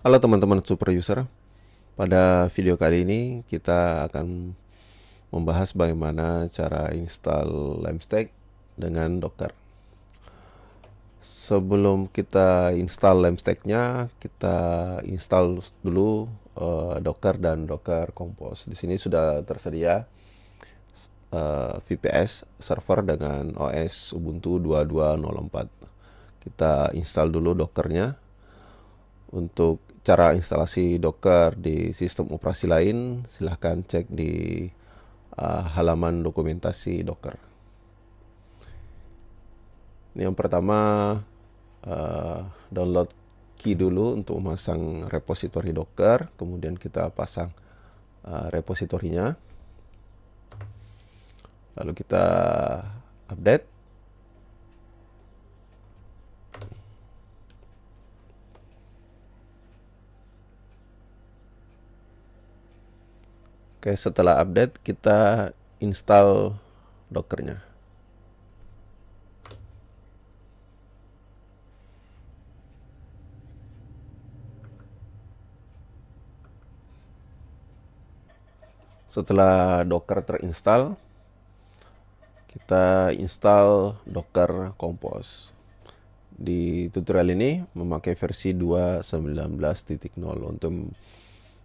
Halo teman-teman super user Pada video kali ini kita akan membahas bagaimana cara install Lampstack dengan Docker Sebelum kita install Lemstacknya kita install dulu uh, Docker dan Docker Compose Di sini sudah tersedia uh, eh, VPS server dengan OS Ubuntu 2204 kita install dulu dockernya untuk cara instalasi Docker di sistem operasi lain, silahkan cek di uh, halaman dokumentasi Docker. Ini yang pertama, uh, download key dulu untuk memasang repository Docker, kemudian kita pasang uh, repositorinya. Lalu kita update. Oke, setelah update kita install Dockernya. Setelah Docker terinstall, kita install Docker Compose. Di tutorial ini memakai versi 2.19.0 untuk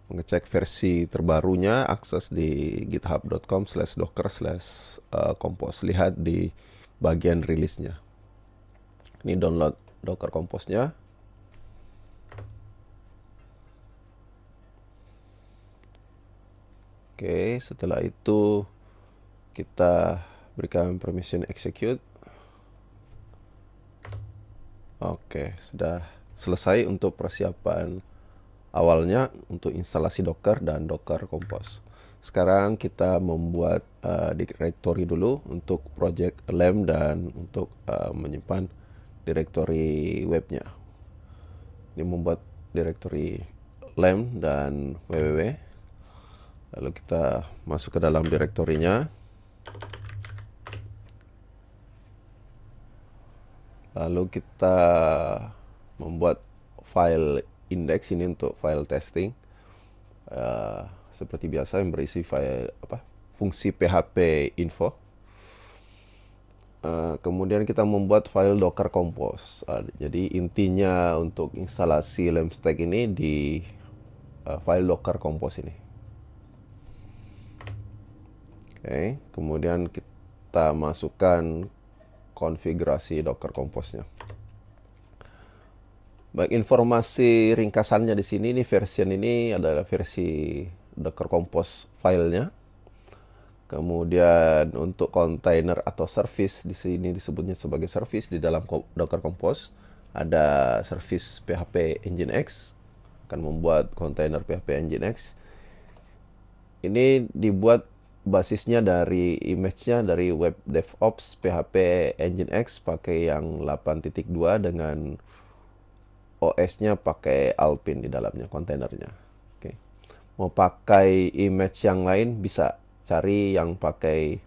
ngecek versi terbarunya akses di github.com slash docker slash eh, compose lihat di bagian rilisnya ini download docker compose-nya oke setelah itu kita berikan permission execute oke sudah selesai untuk persiapan Awalnya untuk instalasi Docker dan Docker Compose. Sekarang kita membuat uh, eh, directory dulu untuk project LAMP e dan untuk uh, menyimpan directory webnya. Ini membuat directory LAMP e dan www. Lalu kita masuk ke dalam direktorinya. Lalu kita membuat file index ini untuk file testing uh, seperti biasa yang berisi file apa fungsi PHP info uh, kemudian kita membuat file docker compose uh, jadi intinya untuk instalasi e stack ini di uh, file docker compose ini oke okay. kemudian kita masukkan konfigurasi docker compose nya Baik, informasi ringkasannya di sini ini version ini adalah versi Docker Compose filenya. Kemudian untuk container atau service di sini disebutnya sebagai service di dalam Docker Compose ada service PHP Engine X akan membuat container PHP Engine X Ini dibuat basisnya dari image-nya dari web DevOps PHP Engine X pakai yang 8.2 dengan OS-nya pakai Alpine di dalamnya kontainernya. Oke. Mau pakai image yang lain bisa cari yang pakai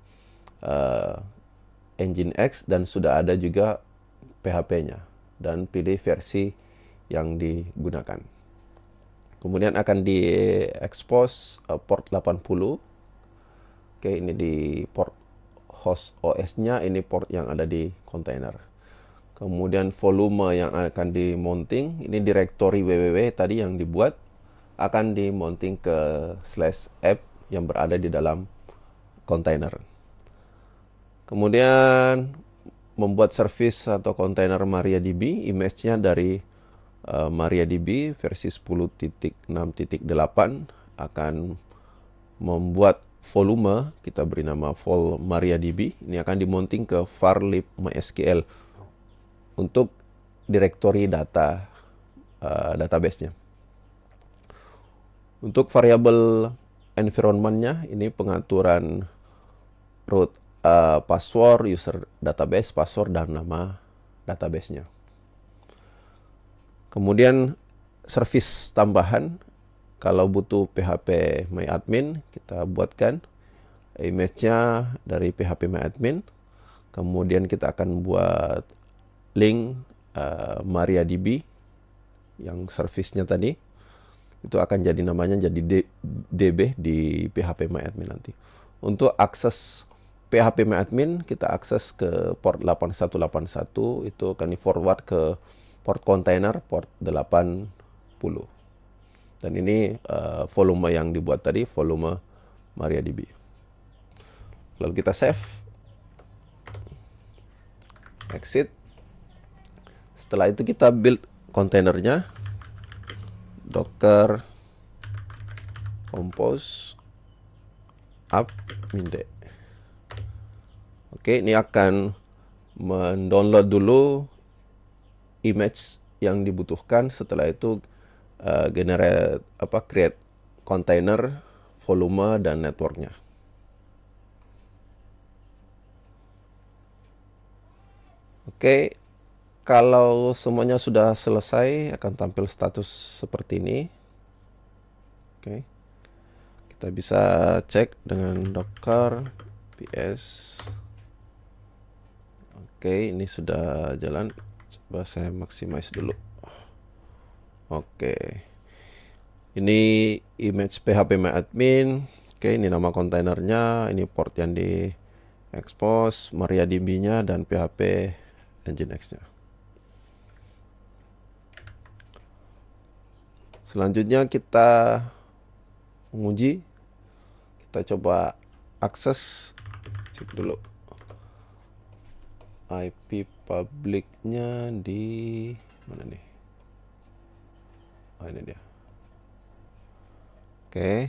uh, engine X dan sudah ada juga PHP-nya dan pilih versi yang digunakan. Kemudian akan diekspos uh, eh, port 80. Oke, ini di port host OS-nya, ini port yang ada di kontainer kemudian volume yang akan dimounting, ini directory www tadi yang dibuat akan dimounting ke slash app yang berada di dalam container kemudian membuat service atau container MariaDB image-nya dari uh, MariaDB versi 10.6.8 akan membuat volume kita beri nama vol MariaDB ini akan dimounting ke varlib MySQL untuk direktori data uh, database-nya. Untuk variabel environment-nya ini pengaturan root uh, password, user database, password dan nama database-nya. Kemudian service tambahan kalau butuh PHP MyAdmin kita buatkan image-nya dari PHP MyAdmin. Kemudian kita akan buat link uh, eh, MariaDB yang servicenya tadi itu akan jadi namanya jadi DB di PHP MyAdmin nanti. Untuk akses PHP MyAdmin kita akses ke port 8181 itu akan di forward ke port container port 80. Dan ini uh, volume yang dibuat tadi volume MariaDB. Lalu kita save. Exit setelah itu kita build kontainernya docker compose up minde oke ini akan mendownload dulu image yang dibutuhkan setelah itu uh, generate apa create container volume dan networknya oke kalau semuanya sudah selesai akan tampil status seperti ini. Oke. Kita bisa cek dengan docker ps Oke, ini sudah jalan. Coba saya maximize dulu. Oke. Ini image PHP admin. Oke, ini nama kontainernya, ini port yang di expose, MariaDB-nya dan PHP Nginx-nya. Selanjutnya kita menguji. Kita coba akses cek dulu. IP publicnya di mana nih? Oh, ini dia. Oke. Okay.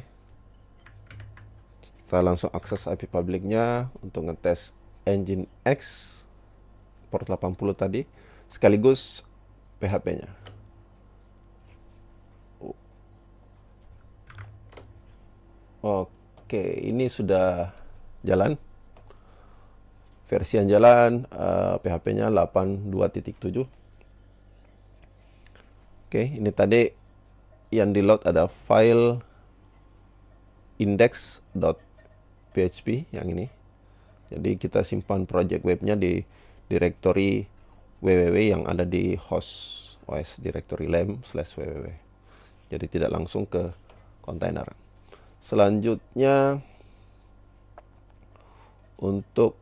Kita langsung akses IP publicnya untuk ngetes engine X port 80 tadi sekaligus PHP-nya. Oke, ini sudah jalan. Versi yang jalan uh, PHP-nya 82.7. Oke, ini tadi yang di-load ada file index.php yang ini. Jadi kita simpan project webnya di directory www yang ada di host os directory lem/www. Jadi tidak langsung ke kontainer. Selanjutnya untuk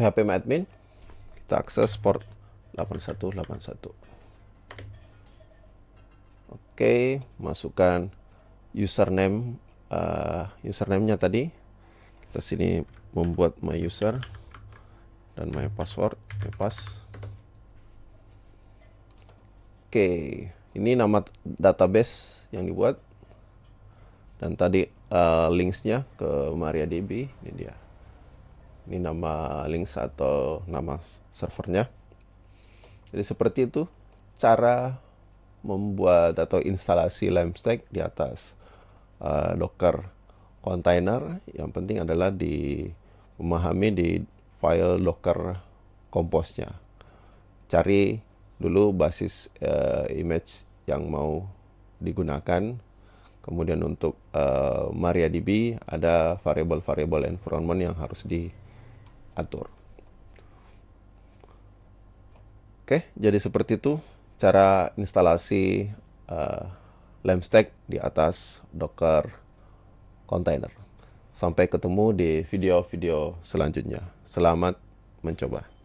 PHP admin kita akses port 8181. Oke, masukkan username uh, username-nya tadi. Kita sini membuat my user dan my password, my pass. Oke, ini nama database yang dibuat dan tadi uh, linksnya ke MariaDB ini dia ini nama links atau nama servernya jadi seperti itu cara membuat atau instalasi LampStack di atas uh, Docker container yang penting adalah di memahami di file Docker komposnya cari dulu basis uh, image yang mau digunakan Kemudian untuk uh, MariaDB ada variable-variable environment yang harus diatur. Oke, jadi seperti itu cara instalasi uh, eh, Lamstack di atas Docker container. Sampai ketemu di video-video selanjutnya. Selamat mencoba.